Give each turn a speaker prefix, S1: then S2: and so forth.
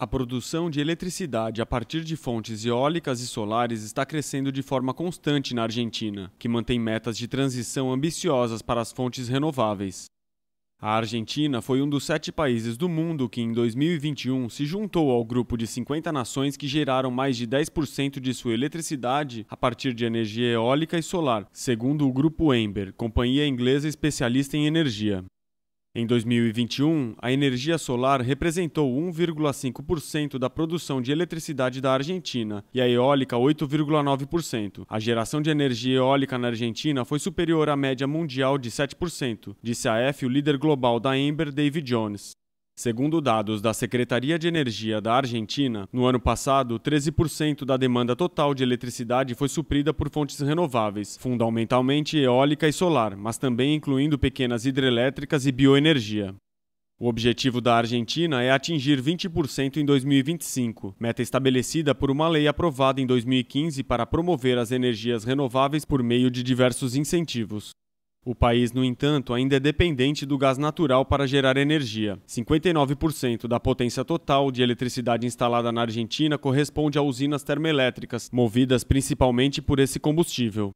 S1: A produção de eletricidade a partir de fontes eólicas e solares está crescendo de forma constante na Argentina, que mantém metas de transição ambiciosas para as fontes renováveis. A Argentina foi um dos sete países do mundo que, em 2021, se juntou ao grupo de 50 nações que geraram mais de 10% de sua eletricidade a partir de energia eólica e solar, segundo o Grupo Ember, companhia inglesa especialista em energia. Em 2021, a energia solar representou 1,5% da produção de eletricidade da Argentina e a eólica 8,9%. A geração de energia eólica na Argentina foi superior à média mundial de 7%, disse a F, o líder global da Ember, David Jones. Segundo dados da Secretaria de Energia da Argentina, no ano passado, 13% da demanda total de eletricidade foi suprida por fontes renováveis, fundamentalmente eólica e solar, mas também incluindo pequenas hidrelétricas e bioenergia. O objetivo da Argentina é atingir 20% em 2025, meta estabelecida por uma lei aprovada em 2015 para promover as energias renováveis por meio de diversos incentivos. O país, no entanto, ainda é dependente do gás natural para gerar energia. 59% da potência total de eletricidade instalada na Argentina corresponde a usinas termoelétricas, movidas principalmente por esse combustível.